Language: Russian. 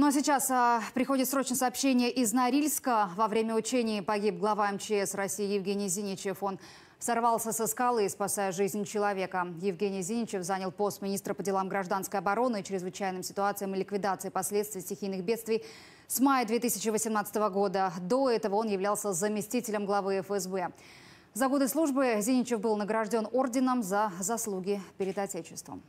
Ну а сейчас а, приходит срочное сообщение из Норильска. Во время учений погиб глава МЧС России Евгений Зиничев. Он сорвался со скалы, спасая жизнь человека. Евгений Зиничев занял пост министра по делам гражданской обороны, чрезвычайным ситуациям и ликвидации последствий стихийных бедствий с мая 2018 года. До этого он являлся заместителем главы ФСБ. За годы службы Зиничев был награжден орденом за заслуги перед Отечеством.